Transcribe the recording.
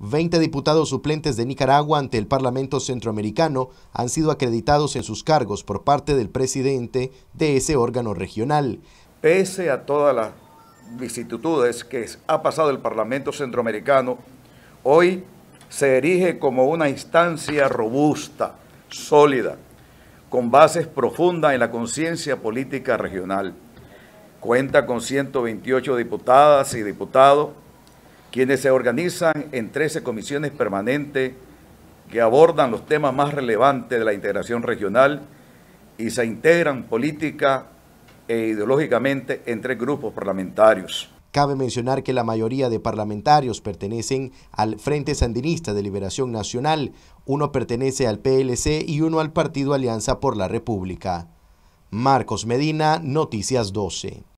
20 diputados suplentes de Nicaragua ante el Parlamento Centroamericano han sido acreditados en sus cargos por parte del presidente de ese órgano regional. Pese a todas las vicisitudes que ha pasado el Parlamento Centroamericano, hoy se erige como una instancia robusta, sólida, con bases profundas en la conciencia política regional. Cuenta con 128 diputadas y diputados quienes se organizan en 13 comisiones permanentes que abordan los temas más relevantes de la integración regional y se integran política e ideológicamente entre grupos parlamentarios. Cabe mencionar que la mayoría de parlamentarios pertenecen al Frente Sandinista de Liberación Nacional, uno pertenece al PLC y uno al Partido Alianza por la República. Marcos Medina, Noticias 12.